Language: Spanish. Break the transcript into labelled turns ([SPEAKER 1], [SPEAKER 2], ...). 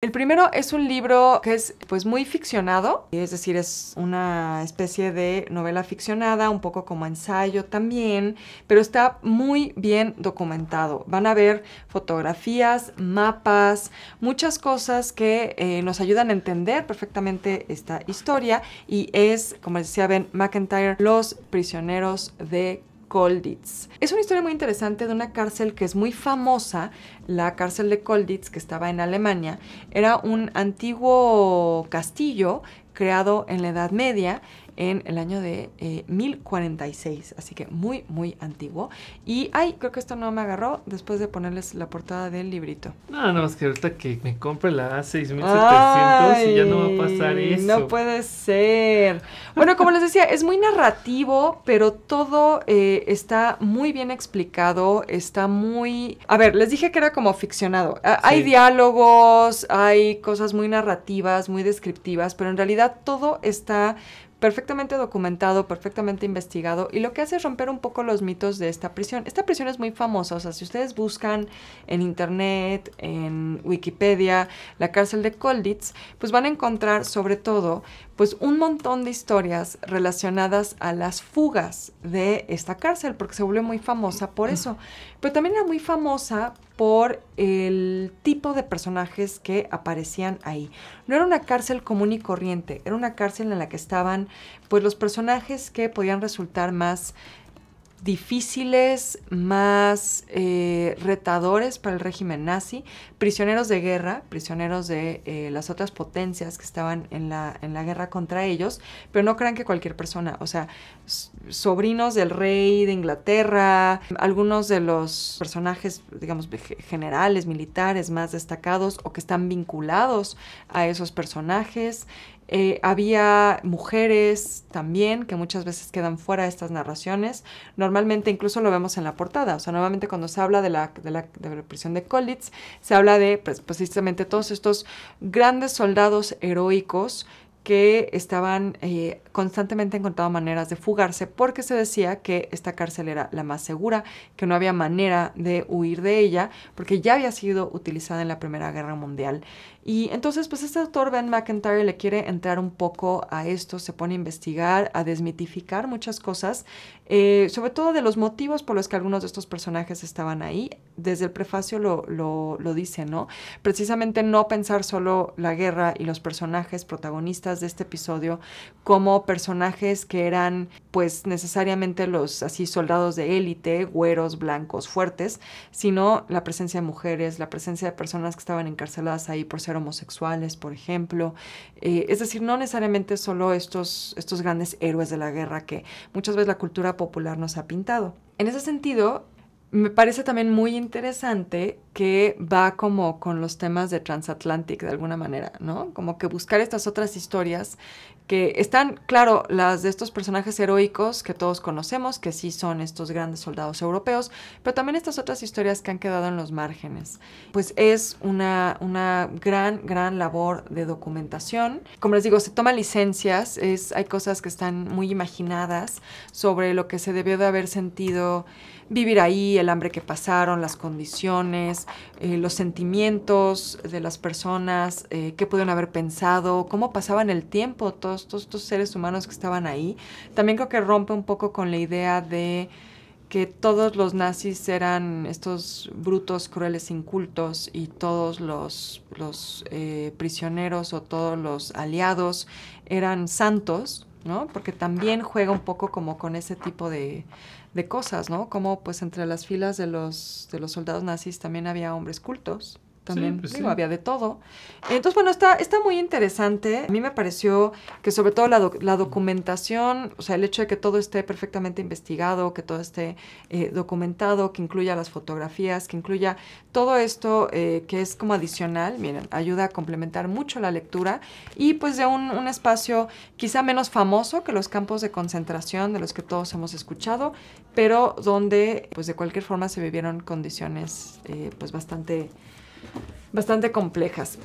[SPEAKER 1] El primero es un libro que es pues muy ficcionado, es decir, es una especie de novela ficcionada, un poco como ensayo también, pero está muy bien documentado. Van a ver fotografías, mapas, muchas cosas que eh, nos ayudan a entender perfectamente esta historia y es, como decía Ben McIntyre, Los prisioneros de Colditz. Es una historia muy interesante de una cárcel que es muy famosa, la cárcel de Kolditz que estaba en Alemania. Era un antiguo castillo creado en la Edad Media en el año de 1046, eh, así que muy, muy antiguo. Y, ay, creo que esto no me agarró después de ponerles la portada del librito. No, no, es que ahorita que me compre la A6700 y ya no va a pasar eso. No puede ser. Bueno, como les decía, es muy narrativo, pero todo eh, está muy bien explicado, está muy... A ver, les dije que era como ficcionado. Hay diálogos, hay cosas muy narrativas, muy descriptivas, pero en realidad todo está perfectamente documentado, perfectamente investigado, y lo que hace es romper un poco los mitos de esta prisión. Esta prisión es muy famosa, o sea, si ustedes buscan en internet, en Wikipedia, la cárcel de Colditz, pues van a encontrar sobre todo pues un montón de historias relacionadas a las fugas de esta cárcel, porque se volvió muy famosa por eso. Pero también era muy famosa por el tipo de personajes que aparecían ahí. No era una cárcel común y corriente, era una cárcel en la que estaban pues los personajes que podían resultar más difíciles, más eh, retadores para el régimen nazi, prisioneros de guerra, prisioneros de eh, las otras potencias que estaban en la, en la guerra contra ellos, pero no crean que cualquier persona, o sea, sobrinos del rey de Inglaterra, algunos de los personajes, digamos, generales, militares más destacados o que están vinculados a esos personajes, eh, había mujeres también que muchas veces quedan fuera de estas narraciones. Normalmente incluso lo vemos en la portada. O sea, normalmente cuando se habla de la, la, prisión de Collitz, se habla de pues, precisamente todos estos grandes soldados heroicos que estaban eh, constantemente encontrando maneras de fugarse porque se decía que esta cárcel era la más segura, que no había manera de huir de ella porque ya había sido utilizada en la Primera Guerra Mundial y entonces, pues este autor Ben McIntyre le quiere entrar un poco a esto, se pone a investigar, a desmitificar muchas cosas, eh, sobre todo de los motivos por los que algunos de estos personajes estaban ahí. Desde el prefacio lo, lo dice, ¿no? Precisamente no pensar solo la guerra y los personajes protagonistas de este episodio como personajes que eran, pues, necesariamente los así soldados de élite, güeros, blancos, fuertes, sino la presencia de mujeres, la presencia de personas que estaban encarceladas ahí por ser homosexuales, por ejemplo. Eh, es decir, no necesariamente solo estos, estos grandes héroes de la guerra que muchas veces la cultura popular nos ha pintado. En ese sentido, me parece también muy interesante que va como con los temas de Transatlantic de alguna manera, ¿no? Como que buscar estas otras historias que están, claro, las de estos personajes heroicos que todos conocemos, que sí son estos grandes soldados europeos, pero también estas otras historias que han quedado en los márgenes. Pues es una, una gran, gran labor de documentación. Como les digo, se toman licencias, es, hay cosas que están muy imaginadas sobre lo que se debió de haber sentido vivir ahí, el hambre que pasaron, las condiciones, eh, los sentimientos de las personas, eh, qué pudieron haber pensado, cómo pasaban el tiempo todos, estos seres humanos que estaban ahí. También creo que rompe un poco con la idea de que todos los nazis eran estos brutos, crueles, incultos y todos los, los eh, prisioneros o todos los aliados eran santos, ¿no? Porque también juega un poco como con ese tipo de, de cosas, ¿no? Como pues entre las filas de los, de los soldados nazis también había hombres cultos también pues había de todo. Entonces, bueno, está, está muy interesante. A mí me pareció que sobre todo la, documentación, o sea, el hecho de que todo esté perfectamente investigado, que todo esté eh, documentado, que incluya las fotografías, que incluya todo esto eh, que es como adicional, miren, ayuda a complementar mucho la lectura y pues de un, espacio quizá menos famoso que los campos de concentración de los que todos hemos escuchado, pero donde pues de cualquier forma se vivieron condiciones eh, pues bastante bastante complejas.